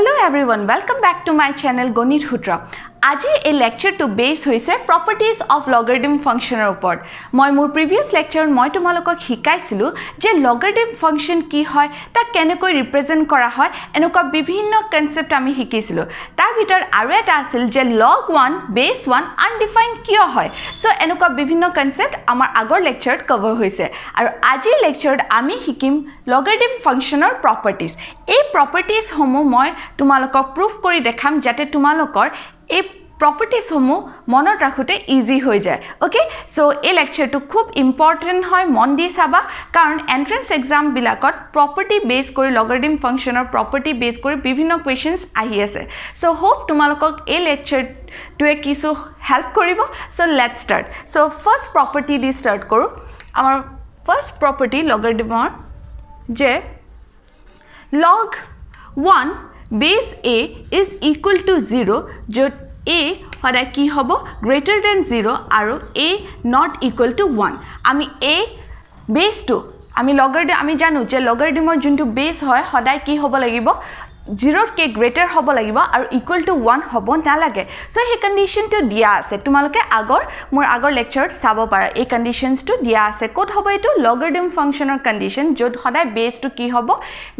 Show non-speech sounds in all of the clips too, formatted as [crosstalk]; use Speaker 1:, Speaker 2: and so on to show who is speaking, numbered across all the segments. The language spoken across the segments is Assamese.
Speaker 1: Hello everyone, welcome back to my channel Gonit Hutra. আজি এই লেকচাৰটো বেছ হৈছে প্ৰপাৰ্টিজ অফ লগাৰডিম ফাংচনৰ ওপৰত মই মোৰ প্ৰিভিয়াছ লেকচাৰত মই তোমালোকক শিকাইছিলোঁ যে লগাৰডিম ফাংচন কি হয় তাক কেনেকৈ ৰিপ্ৰেজেণ্ট কৰা হয় এনেকুৱা বিভিন্ন কনচেপ্ট আমি শিকিছিলোঁ তাৰ ভিতৰত আৰু এটা আছিল যে log one base one undefined কিয় হয় চ' এনেকুৱা বিভিন্ন কনচেপ্ট আমাৰ আগৰ লেকচাৰত কভাৰ হৈছে আৰু আজিৰ লেকচাৰত আমি শিকিম লগাৰডিম ফাংচনৰ প্ৰপাৰ্টিজ এই প্ৰপাৰ্টিজসমূহ মই তোমালোকক প্ৰুফ কৰি দেখাম যাতে তোমালোকৰ এই প্ৰপাৰ্টিজসমূহ মনত ৰাখোঁতে ইজি হৈ যায় অ'কে চ' এই লেকচাৰটো খুব ইম্পৰ্টেণ্ট হয় মন দি চাবা কাৰণ এণ্ট্ৰেঞ্চ এক্সামবিলাকত প্ৰপাৰ্টি বেছ কৰি লগাৰডিম ফাংচনৰ প্ৰপাৰ্টি বেছ কৰি বিভিন্ন কুৱেশ্যনছ আহি আছে চ' হোপ তোমালোকক এই লেকচাৰটোৱে কিছু হেল্প কৰিব so' let start so' first property দি ষ্টাৰ্ট কৰোঁ আমাৰ ফাৰ্ষ্ট প্ৰপাৰ্টি লগাৰডিমৰ যে log one base a is equal to zero' য'ত এ সদায় কি হ'ব গ্ৰেটাৰ দেন জিৰ' আৰু a not equal to one আমি এ বেছটো আমি লগাৰ আমি জানো যে লগাৰ ডিমৰ যোনটো বেছ হয় সদায় কি হ'ব লাগিব জিৰ'তকৈ গ্ৰেটাৰ হ'ব লাগিব আৰু ইকুৱেল টু ওৱান হ'ব নালাগে চ' সেই কণ্ডিশ্যনটো দিয়া আছে তোমালোকে আগৰ মোৰ আগৰ লেকচাৰত চাব পাৰা এই কণ্ডিশ্যনছটো দিয়া আছে ক'ত হ'ব এইটো লগাৰডিম ফাংশ্যনৰ কণ্ডিশ্যন য'ত সদায় বেছটো কি হ'ব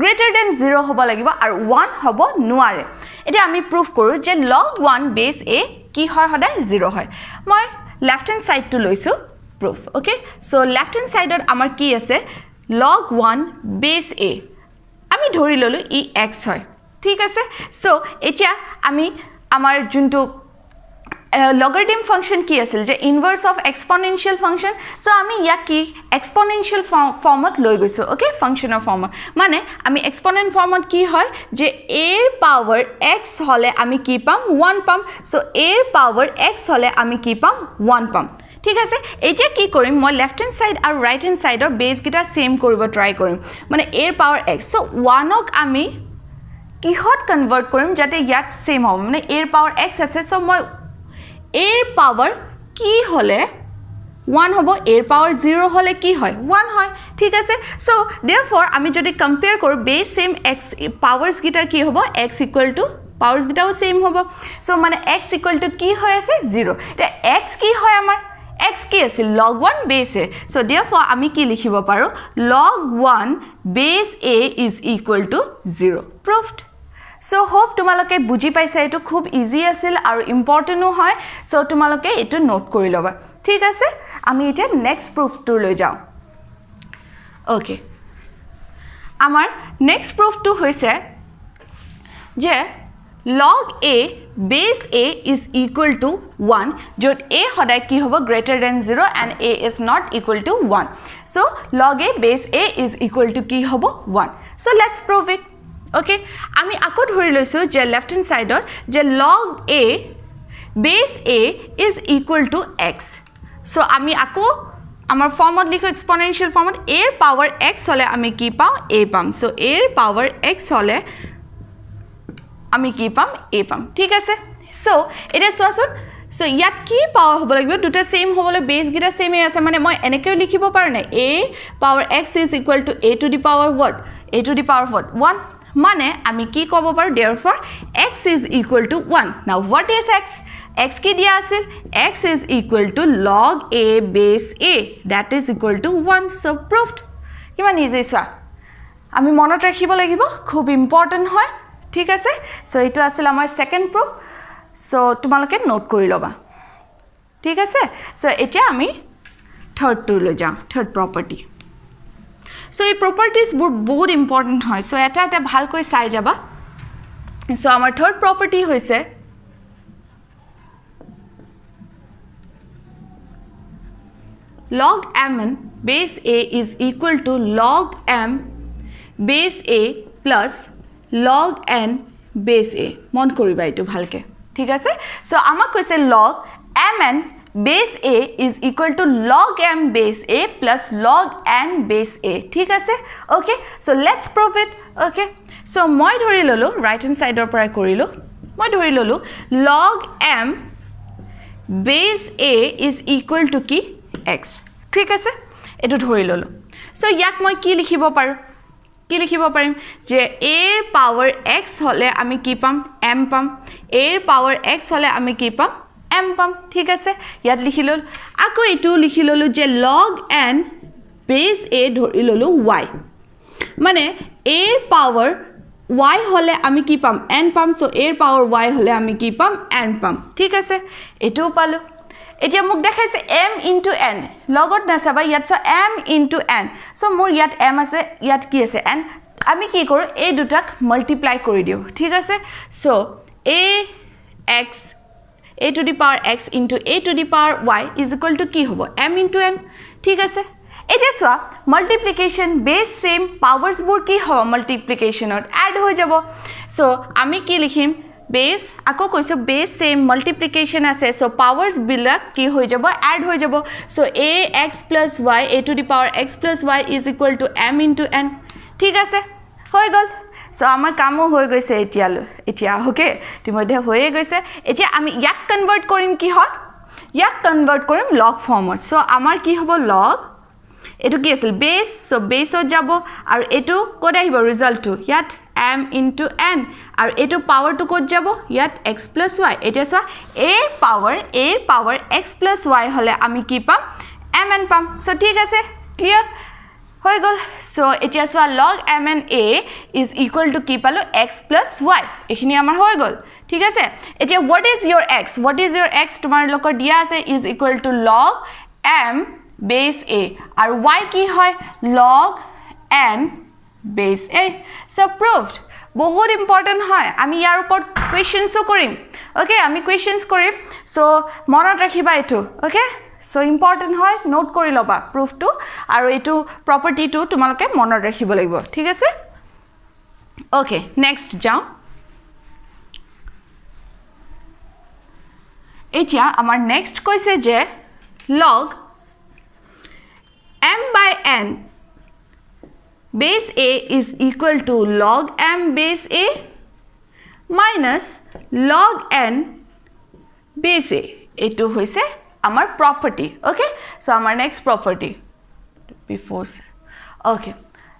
Speaker 1: গ্ৰেটাৰ দেন জিৰ' হ'ব লাগিব আৰু ওৱান হ'ব নোৱাৰে এতিয়া আমি প্ৰুভ কৰোঁ যে লগ ওৱান বেছ এ কি হয় সদায় জিৰ' হয় মই লেফ্ট হেণ্ড ছাইডটো লৈছোঁ proof okay so' left hand ছাইডত আমাৰ কি আছে লগ ওৱান বেছ এ আমি ধৰি ল'লোঁ ই এক্স হয় ঠিক আছে চ' এতিয়া আমি আমাৰ যোনটো লগৰ ডিম ফাংচন কি আছিল যে inverse of exponential function so' আমি ইয়াক কি এক্সপনেনশ্যিয়েল ফৰ্মত লৈ গৈছোঁ অ'কে ফাংচনৰ ফৰ্মত মানে আমি এক্সপনেণ্ট ফৰ্মত কি হয় যে এৰ পাৱাৰ এক্স হ'লে আমি কি পাম ওৱান পাম চ' এৰ পাৱাৰ এক্স হ'লে আমি কি পাম ওৱান পাম ঠিক আছে এতিয়া কি কৰিম মই লেফ্ট হেণ্ড ছাইড আৰু ৰাইট হেণ্ড ছাইডৰ বেছকেইটা ছেম কৰিব ট্ৰাই কৰিম মানে এৰ পাৱাৰ এক্স চ' ওৱানক আমি কিহত কনভাৰ্ট কৰিম যাতে ইয়াত ছেম হ'ব মানে এৰ পাৱাৰ এক্স আছে চ' মই এৰ পাৱাৰ কি হ'লে ওৱান হ'ব এৰ পাৱাৰ জিৰ' হ'লে কি হয় ওৱান হয় ঠিক আছে চ' দেয়াৰ ফৰ আমি যদি কম্পেয়াৰ কৰোঁ বে'চ ছেম এক্স পাৱাৰ্ছকেইটাৰ কি হ'ব এক্স ইকুৱেল টু পাৱাৰ্ছকেইটাও ছেম হ'ব চ' মানে এক্স ইকুৱেল টু কি হৈ আছে জিৰ' এতিয়া এক্স কি হয় আমাৰ এক্স কি আছিল লগ ওৱান বেছ এ চ' দিয়া ফ আমি কি লিখিব পাৰোঁ log one base a is equal to zero' proof so' hope তোমালোকে বুজি পাইছা এইটো খুব ইজি আছিল আৰু ইম্পৰ্টেণ্টো হয় চ' তোমালোকে এইটো নোট কৰি ল'বা ঠিক আছে আমি এতিয়া নেক্সট প্ৰুফটোৰ লৈ যাওঁ অ'কে আমাৰ নেক্সট প্ৰুফটো হৈছে যে log a base a is equal to one য'ত এ সদায় কি হ'ব greater than zero' and a is not equal to one so' log a base a is equal to কি হ'ব one so' let's prove it okay আমি আকৌ ধৰি লৈছোঁ যে লেফ্ট হেণ্ড চাইডত যে log a base a is equal to x so' আমি আকৌ আমাৰ ফৰ্মত লিখোঁ এক্সপনেঞ্চিয়েল ফৰ্মত এৰ পাৱাৰ এক্স হ'লে আমি কি পাওঁ এ পাম চ' এৰ পাৱাৰ এক্স হ'লে আমি কি পাম এ পাম ঠিক আছে চ' এতিয়া চোৱাচোন চ' ইয়াত কি পাৱাৰ হ'ব লাগিব দুটা ছেইম হ'বলৈ বেছকেইটা ছেইমেই আছে মানে মই এনেকৈও লিখিব পাৰোঁ নাই a power x is equal to a to the power ward a to the power ward one মানে আমি কি ক'ব পাৰোঁ therefore x is equal to one now what is x x কি দিয়া আছিল x is equal to log a base a that is equal to one so' proof কিমান ইজি চোৱা আমি মনত ৰাখিব লাগিব খুব ইম্পৰ্টেণ্ট হয় ঠিক আছে চ' এইটো আছিল আমাৰ ছেকেণ্ড প্ৰুফ চ' তোমালোকে নোট কৰি ল'বা ঠিক আছে চ' এতিয়া আমি থাৰ্ডটোলৈ যাওঁ থাৰ্ড প্ৰপাৰ্টি চ' এই প্ৰপাৰ্টিজবোৰ বহুত ইম্পৰ্টেণ্ট হয় চ' এটা এটা ভালকৈ চাই যাবা চ' আমাৰ থাৰ্ড প্ৰপাৰ্টি হৈছে লগ m n base a is equal to log m base a plus log N base এ মন কৰিবা এইটো ভালকৈ ঠিক আছে চ' আমাক কৈছে log m n base a is equal to log m base a plus log n base a ঠিক আছে okay so let's prove it okay so মই ধরে ললো রাইট হ্যান্ড সাইডের পর করল মই ধরে ললো log m base a is equal to কি এক্স ঠিক আছে এটো ধরে ললো সো ইয়াক মই কি লিখিব পাৰোঁ কি লিখিব পাৰিম যে এৰ পাৱাৰ এক্স হ'লে আমি কি পাম এম পাম এৰ পাৱাৰ এক্স হ'লে আমি কি পাম এম পাম ঠিক আছে ইয়াত লিখি ল'লোঁ আকৌ এইটো লিখি ল'লোঁ যে লগ এন বেজ এ ধৰি ল'লোঁ ৱাই মানে এৰ পাৱাৰ ৱাই হ'লে আমি কি পাম এন পাম চ' এৰ পাৱাৰ ৱাই হ'লে আমি কি পাম এন পাম ঠিক আছে এইটোও পালোঁ এতিয়া মোক দেখাইছে এম ইনটু এন লগত নাচাবা ইয়াত so' m into n so' মোৰ ইয়াত এম আছে ইয়াত কি আছে এন আমি কি কৰোঁ এই দুটাক মাল্টিপ্লাই কৰি দিওঁ ঠিক আছে so' a x a to the power x into a to the power y is equal to ki hobo m into n thik ase eta so multiplication base same powers bur ki hobo multiplication or add ho jabo so ami ki likhim base ako koiso base same multiplication ase so powers bilak ki ho jabo add ho jabo so a x plus y a to the power x plus y is equal to m into n thik ase hoy gol so' আমাৰ কামো হৈ গৈছে এতিয়ালৈ এতিয়া অ'কে ইতিমধ্যে হৈয়ে গৈছে এতিয়া আমি ইয়াক কনভাৰ্ট কৰিম কি হ'ল ইয়াক কনভাৰ্ট কৰিম লগ ফৰ্মত চ' আমাৰ কি হ'ব লগ এইটো কি আছিল বেছ চ' বেছত যাব আৰু এইটো ক'ত আহিব ৰিজাল্টটো ইয়াত এম ইনটু এন আৰু এইটো পাৱাৰটো ক'ত যাব ইয়াত এক্স প্লাছ ৱাই এতিয়া চোৱা এৰ পাৱাৰ এৰ পাৱাৰ এক্স প্লাছ ৱাই হ'লে আমি কি পাম এম এন পাম চ' ঠিক আছে ক্লিয়াৰ হৈ গ'ল চ' এতিয়া চোৱা log m n a is equal to কি পালোঁ এক্স প্লাছ ৱাই এইখিনি আমাৰ হৈ গ'ল ঠিক আছে এতিয়া what is your x what is your x তোমালোকৰ দিয়া আছে is equal to log m base a আৰু ৱাই কি হয় লগ এন বেছ এ চ' প্ৰুভ বহুত ইম্পৰ্টেণ্ট হয় আমি ইয়াৰ ওপৰত কুৱেশ্যনছো কৰিম অ'কে আমি কুৱেশ্যনছ কৰিম চ' মনত ৰাখিবা এইটো অ'কে সো ইম্পৰ্টেণ্ট হয় নোট কৰি ল'বা প্ৰুফটো আৰু এইটো প্ৰপাৰ্টিটো তোমালোকে মনত ৰাখিব লাগিব ঠিক আছে অ'কে নেক্সট যাওঁ এতিয়া আমাৰ নেক্সট কৈছে যে log m by n base a is equal to log m base a minus log n base a এইটো হৈছে আমাৰ প্ৰপাৰ্টি অ'কে চ' আমাৰ নেক্সট প্ৰপাৰ্টি বিফ'ৰ্চ অ'কে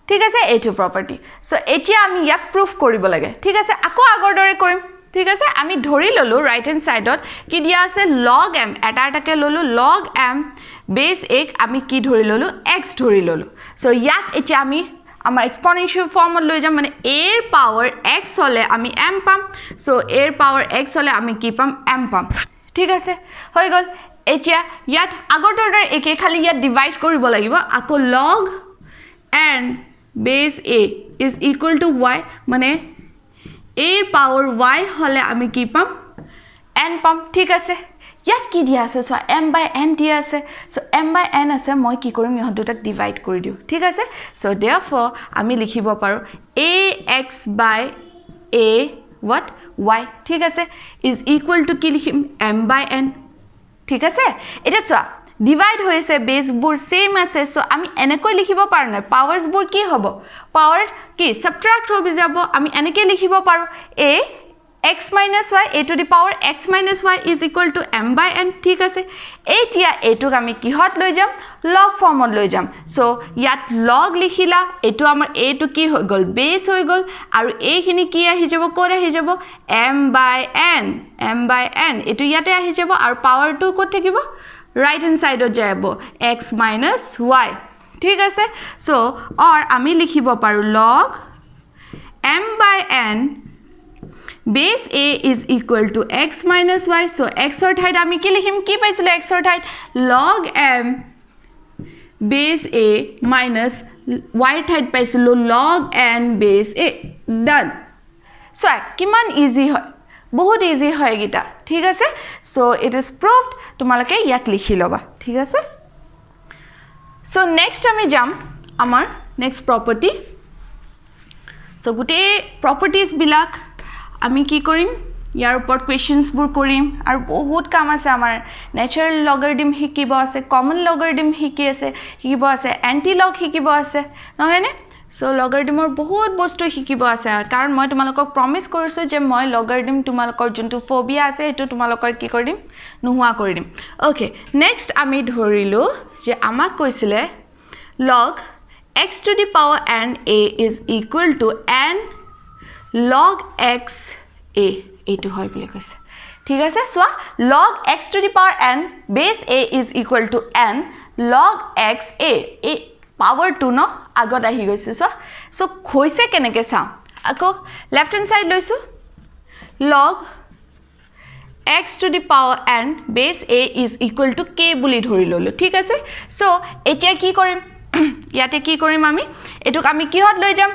Speaker 1: ঠিক আছে এইটো প্ৰপাৰ্টি চ' এতিয়া আমি ইয়াক প্ৰুফ কৰিব লাগে ঠিক আছে আকৌ আগৰ দৰে কৰিম ঠিক আছে আমি ধৰি ল'লোঁ ৰাইট হেণ্ড ছাইডত কি দিয়া আছে লগ এম এটা এটাকৈ ল'লোঁ লগ এম বেছ এক আমি কি ধৰি ল'লোঁ এক্স ধৰি ল'লোঁ চ' ইয়াক এতিয়া আমি আমাৰ এক্সপনেঞ্চিয়েল ফৰ্মত লৈ যাম মানে এৰ পাৱাৰ এক্স হ'লে আমি এম পাম চ' এৰ পাৱাৰ এক্স হ'লে আমি কি পাম এম পাম ঠিক আছে হৈ গ'ল এতিয়া ইয়াত আগৰ দৰে একে খালি ইয়াত ডিভাইড কৰিব লাগিব আকৌ log n base a is equal to y মানে এৰ পাৱাৰ ৱাই হ'লে আমি কি পাম এন পাম ঠিক আছে ইয়াত কি দিয়া আছে চোৱা এম বাই এন দিয়া আছে চ' এম বাই এন আছে মই কি কৰিম ইহঁত দুটাক ডিভাইড কৰি দিওঁ ঠিক আছে চ' দে ফ' আমি লিখিব পাৰোঁ a x by a what y ঠিক আছে ইজ ইকুৱেল টু কি লিখিম এম বাই এন ঠিক আছে এতিয়া চোৱা ডিভাইড হয়েছে বেসবুৰ সেম আছে চ' আমি এনেকৈ লিখিব পাৰোঁ নাই পাওয়াৰসবুৰ কি হব পাৱাৰ কি সাবট্ৰাক্ট হৈ যাব আমি এনেকৈ লিখিব পাৰোঁ a x minus y a to the power x minus y is equal to m by n ঠিক আছে এতিয়া এইটোক আমি কিহত লৈ যাম লগ ফৰ্মত লৈ যাম চ' ইয়াত লগ লিখিলা এইটো আমাৰ এইটো কি হৈ গ'ল বেছ হৈ গ'ল আৰু এইখিনি কি আহি যাব ক'ত আহি যাব m by n m by n এইটো ইয়াতে আহি যাব আৰু পাৱাৰটো ক'ত থাকিব ৰাইট হেণ্ড ছাইডত যাব এক্স মাইনাছ ৱাই ঠিক আছে চ' অৰ আমি লিখিব পাৰোঁ লগ m by n base a is equal to x minus y so' এক্সৰ ঠাইত আমি কি লিখিম কি পাইছিলোঁ এক্সৰ ঠাইত log m base a minus white hat paisilo log n base a done so kiman easy hoy bahut easy hoy gita thik ase so it is proved tumaloke yat likhi loba thik ase so next ami jam amar next property so gute properties bilak ami ki korim ইয়াৰ ওপৰত কুৱেশ্যনছবোৰ কৰিম আৰু বহুত কাম আছে আমাৰ নেচাৰেল লগৰ ডিম শিকিব আছে কমন লগৰ ডিম শিকি আছে শিকিব আছে এণ্টি লগ শিকিব আছে নহয়নে চ' লগৰ ডিমৰ বহুত বস্তু শিকিব আছে কাৰণ মই তোমালোকক প্ৰমিছ কৰিছোঁ যে মই লগৰ ডিম তোমালোকৰ যোনটো ফবিয়া আছে সেইটো তোমালোকৰ কি কৰি দিম নোহোৱা কৰি দিম অ'কে নেক্সট আমি ধৰিলোঁ যে আমাক কৈছিলে log x to the power n a is equal to n log x a এইটো হয় বুলি কৈছে ঠিক আছে চোৱা log x to the power n base a is equal to n log x a এই পাৱাৰ টু ন আগত আহি গৈছে চোৱা চ' হৈছে কেনেকৈ চাওঁ আকৌ লেফ্ট হেণ্ড ছাইড লৈছোঁ log x to the power n base a is equal to k বুলি ধৰি ল'লোঁ ঠিক আছে চ' এতিয়া কি কৰিম [clears throat] ইয়াতে কি কৰিম আমি এইটোক আমি কিহত লৈ যাম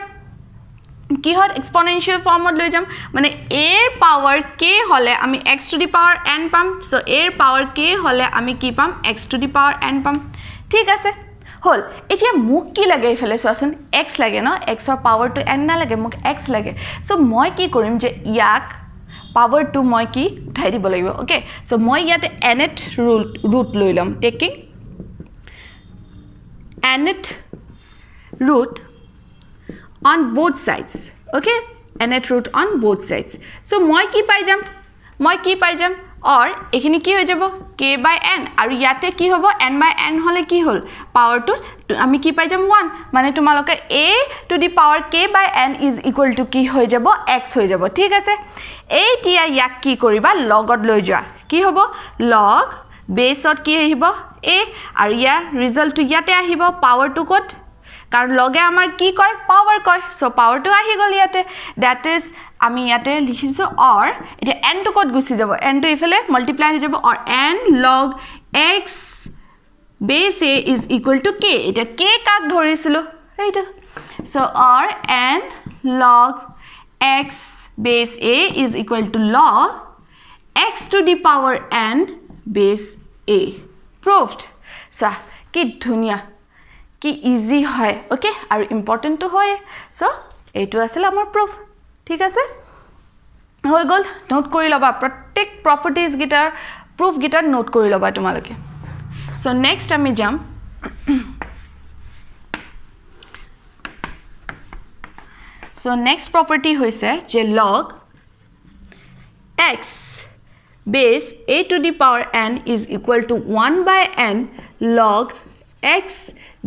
Speaker 1: কি হয় এক্সপনেনশিয়েল ফৰ্মত লৈ যাম মানে এৰ পাৱাৰ কে হ'লে আমি x to the power n পাম চ' এৰ পাৱাৰ কে হ'লে আমি কি পাম x to the power n পাম ঠিক আছে হ'ল এতিয়া মোক কি লাগে এইফালে চোৱাচোন এক্স লাগে ন এক্সৰ পাৱাৰটো এন নালাগে মোক এক্স লাগে চ' মই কি কৰিম যে ইয়াক পাৱাৰটো মই কি উঠাই দিব লাগিব অ'কে চ' মই ইয়াতে এনেট ৰুল ৰুট লৈ ল'ম taking nth root on both sides okay nth root on both sides so' মই কি পাই যাম মই কি পাই যাম অৰ এইখিনি কি হৈ যাব কে বাই এন আৰু ইয়াতে কি হ'ব এন বাই এন হ'লে কি হ'ল পাৱাৰটোত আমি কি পাই যাম ওৱান মানে তোমালোকে এ to the power K by N is equal to কি হৈ যাব এক্স হৈ যাব ঠিক আছে এতিয়া ইয়াক কি কৰিবা লগত লৈ যোৱা কি হ'ব লগ বেছত কি আহিব এ আৰু ইয়াৰ ৰিজাল্টটো ইয়াতে আহিব পাৱাৰটো ক'ত কাৰণ লগে আমাৰ কি কয় পাৱাৰ কয় চ' পাৱাৰটো আহি গ'ল ইয়াতে ডেট ইজ আমি ইয়াতে লিখিছোঁ অৰ এতিয়া এনটো কত গুচি যাব এনটো টু মাল্টিপ্লাই হৈ যাব or n log x base a is equal to k এতিয়া কে কাক ধৰিছিলোঁ এইটা so or n log x base a is equal to log x to the power n base a proof চাহ কি ধুনীয়া কি ইজি হয় অ'কে আৰু ইম্পৰ্টেণ্টো হয় চ' এইটো আছিল আমাৰ প্ৰুফ ঠিক আছে হৈ গ'ল নোট কৰি ল'বা প্ৰত্যেক প্ৰপাৰ্টিজকেইটাৰ প্ৰুফকেইটা নোট কৰি ল'বা তোমালোকে চ' নেক্সট আমি যাম চ' নেক্সট প্ৰপাৰ্টি হৈছে যে log x base a to the power n is equal to one by n log x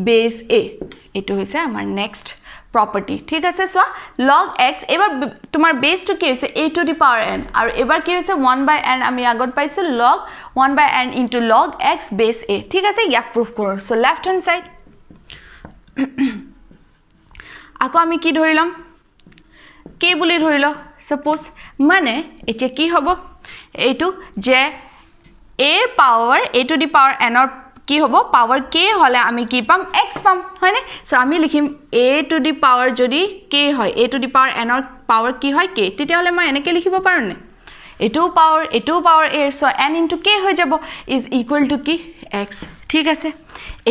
Speaker 1: base a এইটো হৈছে আমাৰ নেক্সট প্ৰপাৰ্টি ঠিক আছে চোৱা লগ এক্স এইবাৰ তোমাৰ বেছটো কি হৈছে a to the power n আৰু এইবাৰ কি হৈছে ওৱান বাই এন আমি আগত পাইছোঁ log one by n into log x base a ঠিক আছে ইয়াক প্ৰুভ কৰোঁ চ' লেফ্ট হেণ্ড চাইড আকৌ আমি কি ধৰি ল'ম কে বুলি ধৰি লওক ছাপ'জ মানে এতিয়া কি হ'ব এইটো যে এৰ power a to the power এনৰ কি হ'ব পাৱাৰ কে হ'লে আমি কি পাম এক্স পাম হয়নে চ' আমি লিখিম এ টু দি পাৱাৰ যদি কে হয় এ টু দি পাৱাৰ এনৰ পাৱাৰ কি হয় কে তেতিয়াহ'লে মই এনেকৈ লিখিব পাৰোঁনে এইটো পাৱাৰ এইটো power a so' n into k হৈ যাব ইজ ইকুৱেল টু কি এক্স ঠিক আছে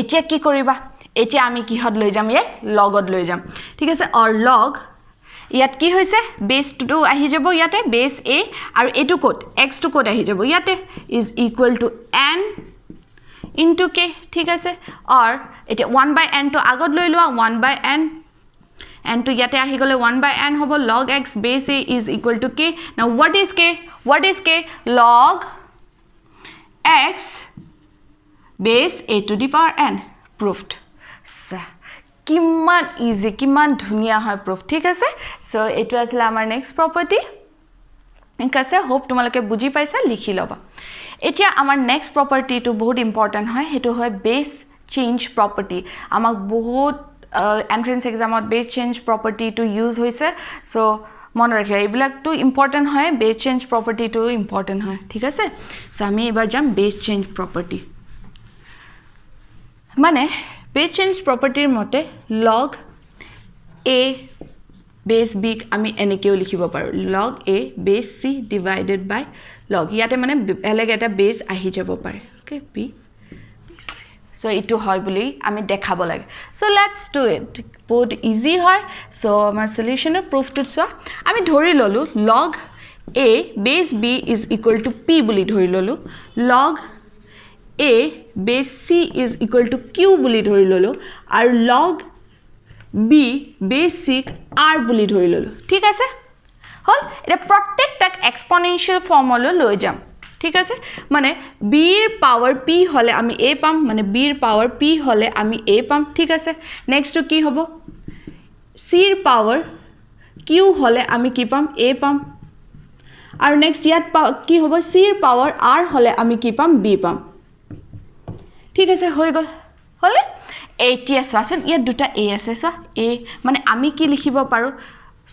Speaker 1: এতিয়া কি কৰিবা এতিয়া আমি কিহত লৈ যাম ইয়াক লগত লৈ যাম ঠিক আছে অৰ লগ ইয়াত কি হৈছে বেছটোতো আহি যাব ইয়াতে বেছ এ আৰু এইটো ক'ত এক্সটো ক'ত আহি যাব ইয়াতে is equal to n into k ঠিক আছে অৰ এতিয়া ওৱান বাই এনটো আগত লৈ লোৱা ওৱান বাই এন এনটো ইয়াতে আহি গ'লে ওৱান বাই এন হ'ব log x base a is equal to k now what is k what is k log x base a to the power n proved কিমান ইজি কিমান ধুনীয়া হয় প্ৰুফ ঠিক আছে চ' এইটো আছিলে আমাৰ নেক্সট প্ৰপাৰ্টি ঠিক আছে হোপ তোমালোকে বুজি পাইছা লিখি ল'বা এতিয়া আমাৰ নেক্সট প্ৰপাৰ্টিটো বহুত ইম্পৰ্টেণ্ট হয় সেইটো হয় বেচ চেঞ্জ প্ৰপাৰ্টি আমাক বহুত এণ্ট্ৰেঞ্চ এক্সামত বেচ চেঞ্জ প্ৰপাৰ্টিটো ইউজ হৈছে চ' মনত ৰাখিবা এইবিলাকতো ইম্পৰ্টেণ্ট হয় বেচ চেঞ্জ প্ৰপাৰ্টিটো ইম্পৰ্টেণ্ট হয় ঠিক আছে চ' আমি এইবাৰ যাম বেচ চেঞ্জ প্ৰপাৰ্টি মানে বেচ চেঞ্জ প্ৰপাৰ্টিৰ মতে লগ এ বেছ বিক আমি এনেকৈও লিখিব পাৰোঁ লগ এ বেছ চি ডিভাইডেড বাই লগ ইয়াতে মানে বেলেগ এটা বেছ আহি যাব পাৰে অ'কে বি চ' এইটো হয় বুলি আমি দেখাব লাগে চ' লেটছ টু ইট বহুত ইজি হয় চ' আমাৰ চলিউশ্যনৰ প্ৰুফটোত চোৱা আমি ধৰি ল'লোঁ log a base b is equal to p বুলি ধৰি ল'লোঁ log a base c is equal to q বুলি ধৰি ল'লোঁ আৰু লগ বি বেসিক আৰ বুলি ধৰি ললোঁ ঠিক আছে হল এতিয়া প্ৰত্যেকটাক এক্সপনেনশিয়াল ফৰ্মলৈ লৈ যাম ঠিক আছে মানে বিৰ পাৱাৰ পি হলে আমি এ পাম মানে বিৰ পাৱাৰ পি হলে আমি এ পাম ঠিক আছে নেক্সটটো কি হব চিৰ পাৱাৰ কিউ হলে আমি কি পাম এ পাম আৰু নেক্সট ইয়াত পা কি হব চিৰ পাৱাৰ আৰ হলে আমি কি পাম বি পাম ঠিক আছে হৈ গ'ল হলে এইটি টি আছে ইয়াত দুটা এ আছে এছ এ মানে আমি কি লিখিব পাৰোঁ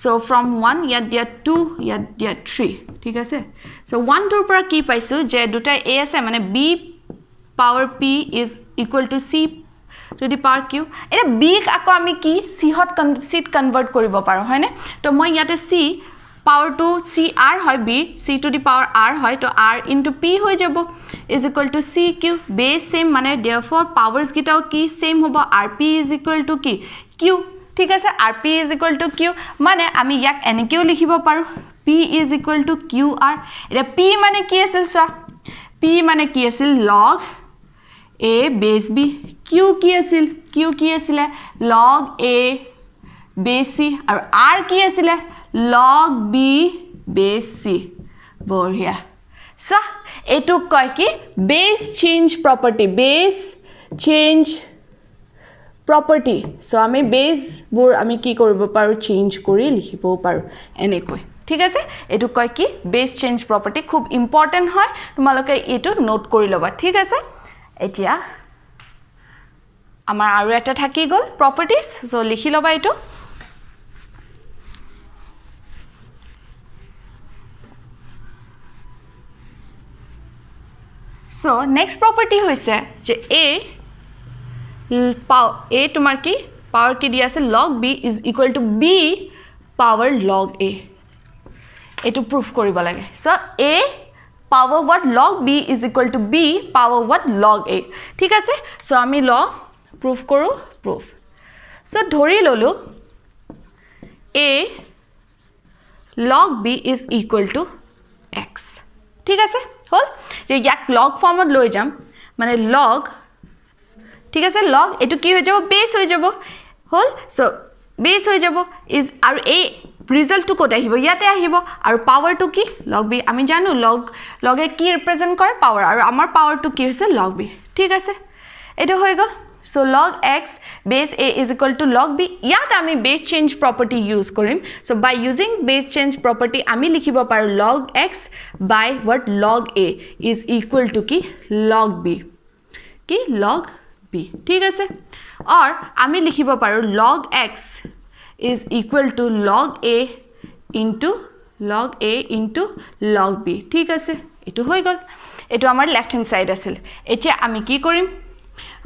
Speaker 1: চ' ফ্ৰম ওৱান ইয়াত দিয়া টু ইয়াত দিয়া থ্ৰী ঠিক আছে চ' ওৱানটোৰ পৰা কি পাইছোঁ যে দুটা এ আছে মানে b power p is equal to c to the power q এতিয়া বিক আকৌ আমি কি চিহঁত কন চিত কনভাৰ্ট কৰিব পাৰোঁ হয়নে ত' মই ইয়াতে c power to C R B, C to the power R hoy to R into P hoy jabo is equal to C Q base same mane therefore powers gita ki same hobo R P is equal to ki Q ঠিক আছে or p is equal to q মানে আমি ইয়াক এনেকেও লিখিব পাৰোঁ p is equal to q or এতিয়া পি মানে কি আছিল চোৱা পি মানে কি আছিল লগ এ বেজ বি কিউ কি আছিল কিউ কি আছিলে লগ এ বেছি আৰু আৰ কি আছিলে লগ বি বেছি বঢ়িয়া চাহ এইটোক কয় কি base change property base change property so' আমি বেজবোৰ আমি কি কৰিব পাৰোঁ চেঞ্জ কৰি লিখিবও পাৰোঁ এনেকৈ ঠিক আছে এইটো কয় কি বেছ চেঞ্জ প্ৰপাৰ্টি খুব ইম্পৰ্টেণ্ট হয় তোমালোকে এইটো নোট কৰি ল'বা ঠিক আছে এতিয়া আমাৰ আৰু এটা থাকি গ'ল প্ৰপাৰ্টিজ চ' লিখি ল'বা এইটো চ' নেক্সট প্ৰপাৰ্টি হৈছে যে এ পাৱ এ তোমাৰ কি পাৱাৰ কি দিয়া আছে log b is equal to b power log a এইটো প্ৰুফ কৰিব লাগে so' a power what log b is equal to b power what log a ঠিক আছে চ' আমি ল প্ৰুফ কৰোঁ প্ৰুফ চ' ধৰি ল'লোঁ a log b is equal to x ঠিক আছে হ'ল যে ইয়াক লগ ফৰ্মত লৈ যাম মানে লগ ঠিক আছে লগ এইটো কি হৈ যাব বেছ হৈ যাব হ'ল চ' বেছ হৈ যাব ইজ আৰু এই ৰিজাল্টটো ক'ত আহিব ইয়াতে আহিব আৰু পাৱাৰটো কি লগ বি আমি জানো লগ লগে কি ৰিপ্ৰেজেণ্ট কৰে পাৱাৰ আৰু আমাৰ পাৱাৰটো কি হৈছে লগ বি ঠিক আছে এইটো হৈ গ'ল So log x base a is equal to log b. Yet I base change property use korim. So by using base change property, I likhi paru log x by what log a is equal to ki log b. Ki log b. Thik ase? Or I likhi paru log x is equal to log a into log a into log b. Thik ase? Ito hoi gol. Ito amar left hand side asil. Eche ami ki korim?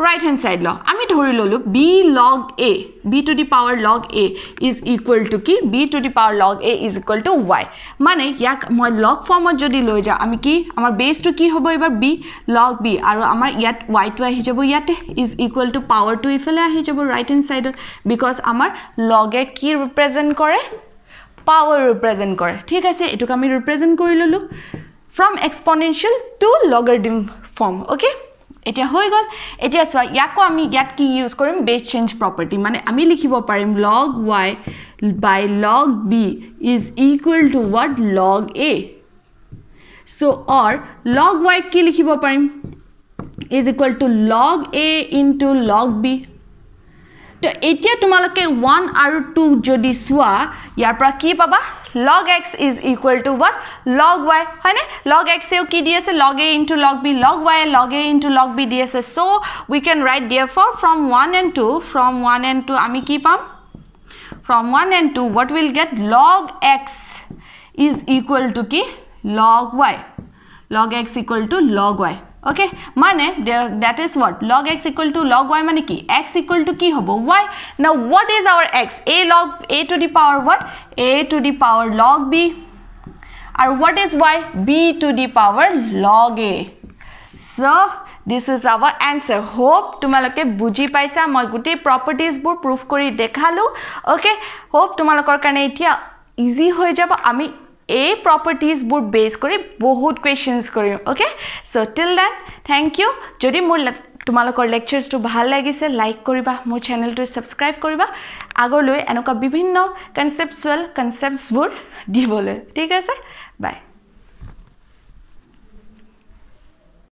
Speaker 1: right hand side lo ami dhori lolu b log a b to the power log a is equal to ki b to the power log a is equal to y mane yak moi log form jodi loi ja ami ki amar base to ki hobo ebar b log b aro amar yat y to ahi jabo yate is equal to power to ifele ahi jabo right hand side because amar log a ki represent kore power represent kore thik ase etuk ami represent kori lolu from exponential to logarithm form okay এতিয়া হৈ গ'ল এতিয়া চোৱা ইয়াকো আমি ইয়াত কি ইউজ কৰিম বেচ চেঞ্জ প্ৰপাৰ্টি মানে আমি লিখিব পাৰিম log y by log b is equal to what log a so' or log y কি লিখিব পাৰিম is equal to log a into log b তো এতিয়া তোমালোকে ওৱান আৰু টু যদি চোৱা ইয়াৰ পৰা কি পাবা log x is equal to what log y. ना log x से की dsa log a into log b log y log a into log b dsa so we can write therefore from 1 and 2 from 1 and 2 Ami কি from 1 and 2 what we'll get log x is equal to ki log y log x equal to log y okay माने that is what log x equal to log y माने की x इक्वल टू की होबो y now what is our x a log a to the power what a to the power log b और what is y b to the power log a so this is our answer hope तुम लोग बुझि पाइसा मैं गुटे प्रॉपर्टीज बुर प्रूफ कर देखालू ओके होप तुम लोगों कारण इजी हो जा এই প্ৰপাৰ্টিজবোৰ বেছ কৰি বহুত কুৱেশ্যনছ কৰিম okay so' till then thank U যদি মোৰ তোমালোকৰ লেকচাৰ্ছটো ভাল লাগিছে লাইক কৰিবা মোৰ চেনেলটো ছাবস্ক্ৰাইব কৰিবা আগলৈ এনেকুৱা বিভিন্ন কনচেপ্টুৱেল কনচেপ্টছবোৰ দিবলৈ ঠিক আছে